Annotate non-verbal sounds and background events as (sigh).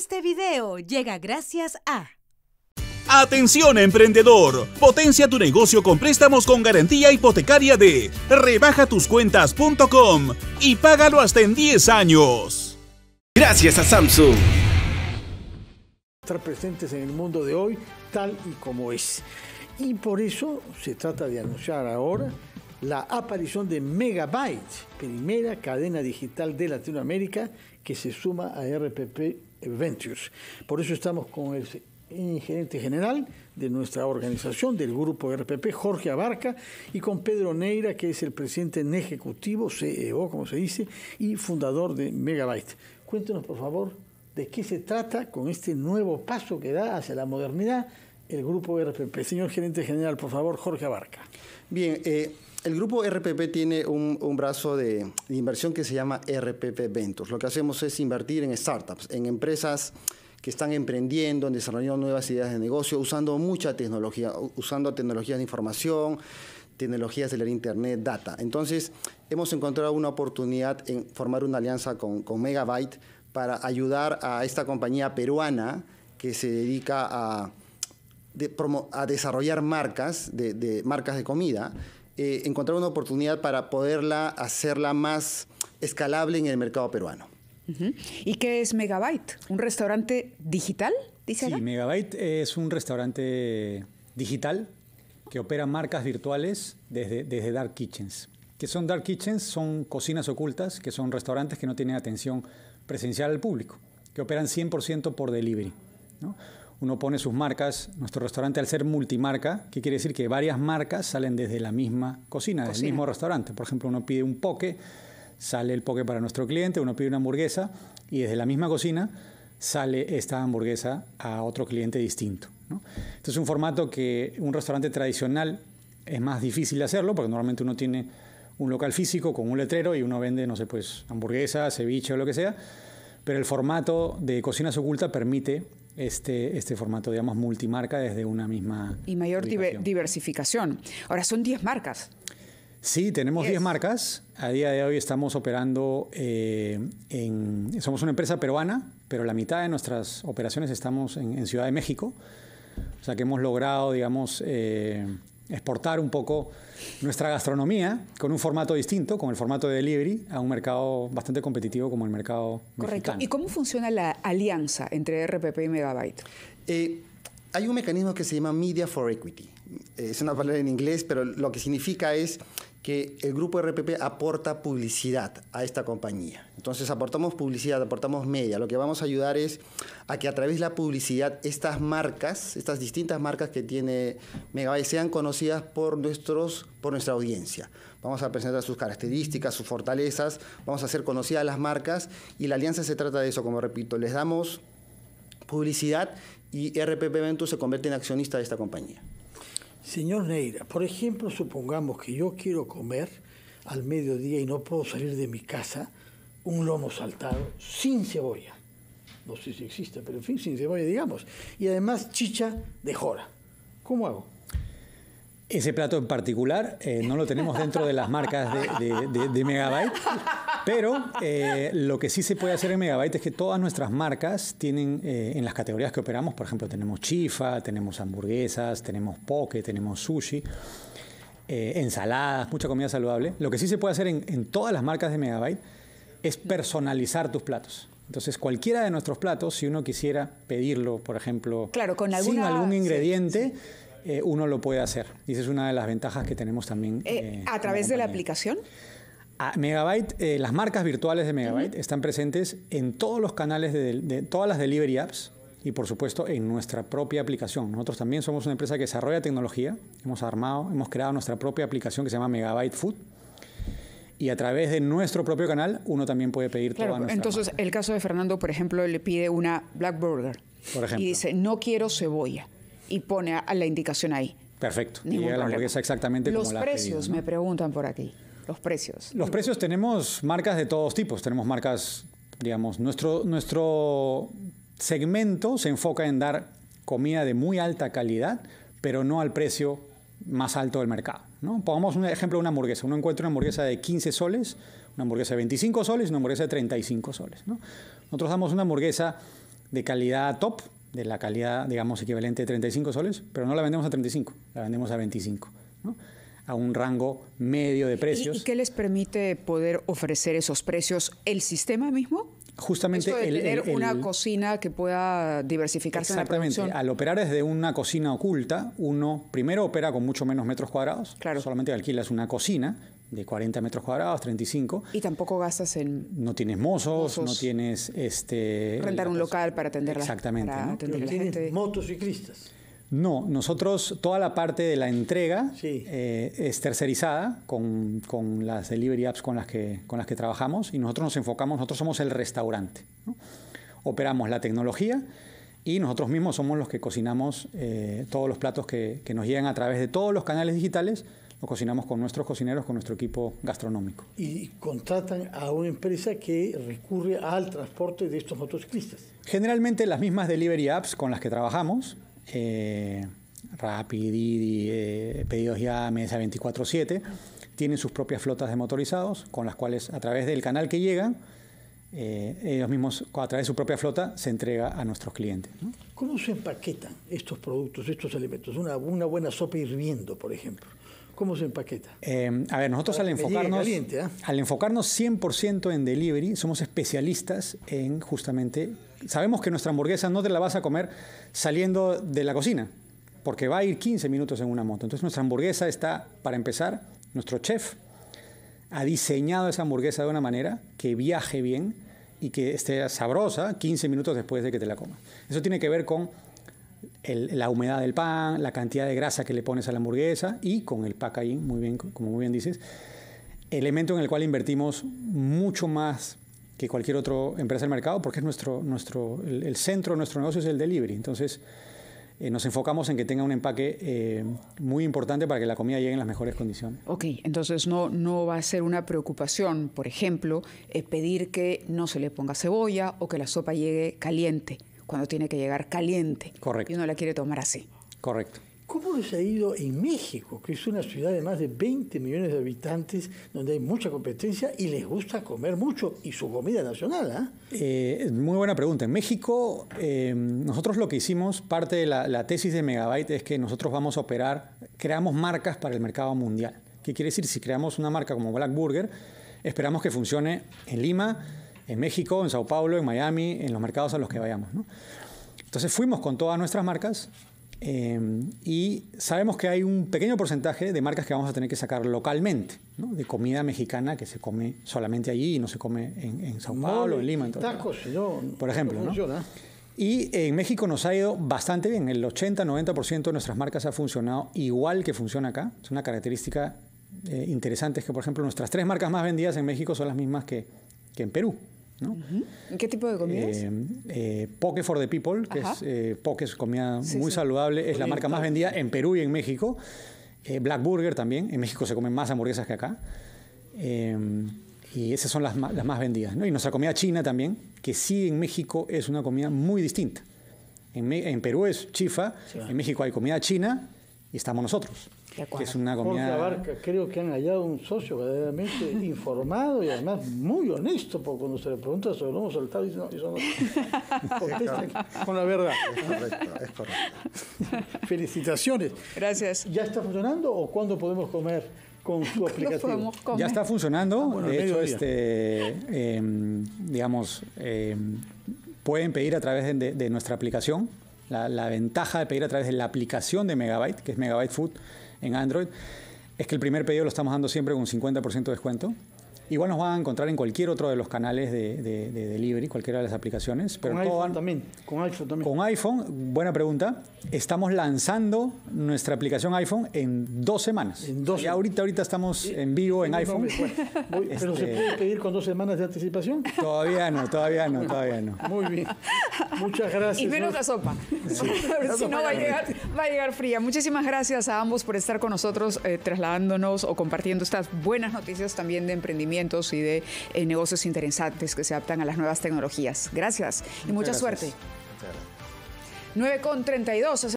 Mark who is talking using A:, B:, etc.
A: Este video llega gracias a...
B: Atención emprendedor, potencia tu negocio con préstamos con garantía hipotecaria de rebajatuscuentas.com y págalo hasta en 10 años. Gracias a Samsung.
C: Estar presentes en el mundo de hoy tal y como es. Y por eso se trata de anunciar ahora la aparición de Megabyte, primera cadena digital de Latinoamérica que se suma a RPP Ventures. Por eso estamos con el gerente general de nuestra organización, del grupo RPP, Jorge Abarca, y con Pedro Neira, que es el presidente en ejecutivo, CEO, como se dice, y fundador de Megabyte. Cuéntenos, por favor, de qué se trata con este nuevo paso que da hacia la modernidad el grupo RPP. Señor
D: gerente general, por favor, Jorge Abarca. Bien, eh, el grupo RPP tiene un, brazo de, inversión que se llama RPP Ventures. Lo que hacemos es invertir en startups, en empresas que están emprendiendo, desarrollando nuevas ideas de negocio, usando mucha tecnología, usando tecnologías de información, tecnologías del Internet, data. Entonces, hemos encontrado una oportunidad en formar una alianza con, Megabyte para ayudar a esta compañía peruana que se dedica a, a desarrollar marcas marcas de comida eh, encontrar una oportunidad para poderla hacerla más escalable en el mercado peruano.
A: ¿Y qué es Megabyte? ¿Un restaurante digital? Dice sí,
B: Megabyte es un restaurante digital que opera marcas virtuales desde, desde Dark Kitchens. ¿Qué son Dark Kitchens, son cocinas ocultas, que son restaurantes que no tienen atención presencial al público, que operan 100% por delivery. ¿no? uno pone sus marcas. Nuestro restaurante, al ser multimarca, ¿qué quiere decir? Que varias marcas salen desde la misma cocina, del mismo restaurante. Por ejemplo, uno pide un poke, sale el poke para nuestro cliente, uno pide una hamburguesa y desde la misma cocina sale esta hamburguesa a otro cliente distinto. Esto es un formato que un restaurante tradicional es más difícil de hacerlo porque normalmente uno tiene un local físico con un letrero y uno vende, no sé, pues hamburguesa, ceviche o lo que sea. Pero el formato de cocinas oculta permite este, este, formato, digamos, multimarca desde una misma.
A: Y mayor diversificación. Ahora son 10 marcas.
B: Sí, tenemos 10 marcas. A día de hoy estamos operando eh, en... Somos una empresa peruana, pero la mitad de nuestras operaciones estamos en, Ciudad de México. O sea que hemos logrado, digamos, eh, exportar un poco nuestra gastronomía con un formato distinto, con el formato de delivery, a un mercado bastante competitivo como el mercado Correcto. ¿Y
A: cómo funciona la alianza
D: entre RPP y Megabyte? Eh, hay un mecanismo que se llama Media for Equity. Es una palabra en inglés, pero lo que significa es que el grupo RPP aporta publicidad a esta compañía. Entonces aportamos publicidad, aportamos media. Lo que vamos a ayudar es a que a través de la publicidad estas marcas, estas distintas marcas que tiene Megabyte sean conocidas por, nuestros, por nuestra audiencia. Vamos a presentar sus características, sus fortalezas, vamos a hacer conocidas las marcas y la alianza se trata de eso, como repito, les damos publicidad y RPP Ventus se convierte en accionista de esta compañía.
C: Señor Neira, por ejemplo, supongamos que yo quiero comer al mediodía y no puedo salir de mi casa un lomo saltado sin cebolla. No sé si existe, pero en fin, sin cebolla, digamos. Y además chicha de jora. ¿Cómo hago?
B: Ese plato en particular eh, no lo tenemos dentro de las marcas de, de Megabyte, (laughs) Pero eh, lo que sí se puede hacer en Megabyte es que todas nuestras marcas tienen eh, en las categorías que operamos, por ejemplo, tenemos chifa, tenemos hamburguesas, tenemos poke, tenemos sushi. Eh, ensaladas, mucha comida saludable. Lo que sí se puede hacer en, todas las marcas de Megabyte es personalizar tus platos. Entonces, cualquiera de nuestros platos, si uno quisiera pedirlo, por ejemplo, sin algún ingrediente, uno lo puede hacer. Y esa es una de las ventajas que tenemos también. ¿A través de la aplicación? Megabyte, eh, las marcas virtuales de Megabyte están presentes en todos los canales de, todas las delivery apps y por supuesto en nuestra propia aplicación. Nosotros también somos una empresa que desarrolla tecnología, hemos armado, hemos creado nuestra propia aplicación que se llama Megabyte Food. Y a través de nuestro propio canal uno también puede pedir toda nuestra Entonces,
A: el caso de Fernando, por ejemplo, le pide una Black Burger. Y dice, no quiero cebolla. Y pone a, la indicación ahí.
B: Perfecto. Y y la hamburguesa exactamente Los como la precios, me
A: preguntan por aquí los precios? Los precios
B: tenemos marcas de todos tipos. Tenemos marcas, digamos, nuestro, nuestro segmento se enfoca en dar comida de muy alta calidad, pero no al precio más alto del mercado. ¿no? Pongamos un ejemplo de una hamburguesa. Uno encuentra una hamburguesa de 15 soles, una hamburguesa de 25 soles y una hamburguesa de 35 soles. ¿no? Nosotros damos una hamburguesa de calidad top, de la calidad, digamos, equivalente de 35 soles, pero no la vendemos a 35, la vendemos a 25. ¿no? a un rango medio de precios. ¿Y, qué
A: les permite poder ofrecer esos precios? ¿El sistema mismo? Justamente tener una cocina que pueda diversificarse. Exactamente. al
B: operar desde una cocina oculta, uno primero opera con mucho menos metros cuadrados. Claro. Solamente alquilas una cocina de 40 metros cuadrados, 35. Y tampoco gastas en... No tienes mozos, no tienes... este Rentar un local para atender, Exactamente,
C: ¿no? motociclistas.
B: No, nosotros, toda la parte de la entrega eh, es tercerizada con, las delivery apps con las, que, con las que trabajamos y nosotros nos enfocamos, nosotros somos el restaurante. Operamos la tecnología y nosotros mismos somos los que cocinamos eh, todos los platos que, que nos llegan a través de todos los canales digitales, lo cocinamos con nuestros cocineros, con nuestro equipo gastronómico.
C: Y contratan a una empresa que recurre al transporte de estos motociclistas.
B: Generalmente las mismas delivery apps con las que trabajamos, eh, Rappi, eh, Pedidos Ya, Mesa 24-7, tienen sus propias flotas de motorizados, con las cuales a través del canal que llegan, eh, ellos mismos, a través de su propia flota, se entrega a nuestros clientes.
C: ¿Cómo se empaquetan estos productos, estos alimentos? una buena sopa hirviendo, por ejemplo. ¿Cómo se empaqueta?
B: Em, a ver, nosotros ¿eh? al enfocarnos, al enfocarnos 100% en delivery, somos especialistas en justamente, sabemos que nuestra hamburguesa no te la vas a comer saliendo de la cocina, porque va a ir 15 minutos en una moto. Entonces nuestra hamburguesa está, para empezar, nuestro chef ha diseñado esa hamburguesa de una manera que viaje bien y que esté sabrosa 15 minutos después de que te la coma. Eso tiene que ver con la humedad del pan, la cantidad de grasa que le pones a la hamburguesa y con el ahí muy bien, como muy bien dices, elemento en el cual invertimos mucho más que cualquier otra empresa del mercado porque es nuestro, nuestro el, centro de nuestro negocio es el delivery. Entonces, eh, nos enfocamos en que tenga un empaque eh, muy importante para que la comida llegue en las mejores condiciones.
A: Ok, entonces no, no va a ser una preocupación, por ejemplo, eh, pedir que no se le ponga cebolla o que la sopa llegue caliente cuando tiene que llegar caliente. Correcto. Y uno la quiere tomar así. Correcto.
C: ¿Cómo les ha ido en México, que es una ciudad de más de 20 millones de habitantes, donde hay mucha competencia y les gusta comer mucho y su comida nacional? ¿ah?
B: ¿eh? muy buena pregunta. En México, eh, nosotros lo que hicimos, parte de la, la, tesis de Megabyte es que nosotros vamos a operar, creamos marcas para el mercado mundial. ¿Qué quiere decir? Si creamos una marca como Black Burger, esperamos que funcione en Lima, en México, en Sao Paulo, en Miami, en los mercados a los que vayamos. Entonces fuimos con todas nuestras marcas em, y sabemos que hay un pequeño porcentaje de marcas que vamos a tener que sacar localmente, de comida mexicana que se come solamente allí y no se come en, Sao Paulo, en Lima. tacos,
C: yo, por ejemplo. ¿no?
B: Y en México nos ha ido bastante bien. El 80-90% de nuestras marcas ha funcionado igual que funciona acá. Es una característica eh, interesante, es que por ejemplo nuestras tres marcas más vendidas en México son las mismas que, que en Perú. ¿no?
A: ¿Qué tipo de comidas?
B: Eh, eh, poke for the People, que es eh, comida muy saludable, es la marca más vendida en Perú y en México. Eh, Black Burger también, en México se comen más hamburguesas que acá. Eh, y esas son las, más vendidas. Y nuestra comida china también, que sí en México es una comida muy distinta. En, Perú es chifa, en México hay comida china y estamos
C: nosotros. Que es una comida... Abarca, creo que han hallado un socio verdaderamente (laughs) informado y además muy honesto, porque cuando se le pregunta sobre lo hemos saltado, dice, no, eso no. (laughs) Contesta con la verdad. Es es correcto. Felicitaciones. Gracias. ¿Ya está funcionando o cuándo podemos comer con su aplicación Ya está funcionando. Ah, de hecho,
B: este, em, digamos, em, pueden pedir a través de nuestra aplicación la, ventaja de pedir a través de la aplicación de Megabyte, que es Megabyte Food en Android, es que el primer pedido lo estamos dando siempre con un 50% de descuento. Igual nos van a encontrar en cualquier otro de los canales de, delivery, cualquiera de las aplicaciones. Pero con iPhone también. Con iPhone también. Con iPhone, buena pregunta. Estamos lanzando nuestra aplicación iPhone en dos semanas. dos. Y ahorita, ahorita estamos en vivo en iPhone. Pues, pero se este puede pedir con dos semanas de anticipación. Todavía no, todavía no, todavía no. Muy bien.
C: Muchas
A: gracias. Y menos la sopa. (laughs) si no va a, llegar, fría. Muchísimas gracias a ambos por estar con nosotros, eh, trasladándonos o compartiendo estas buenas noticias también de emprendimiento y de eh, negocios interesantes que se adaptan a las nuevas tecnologías. Gracias y mucha suerte. Muchas gracias. 9 con 32.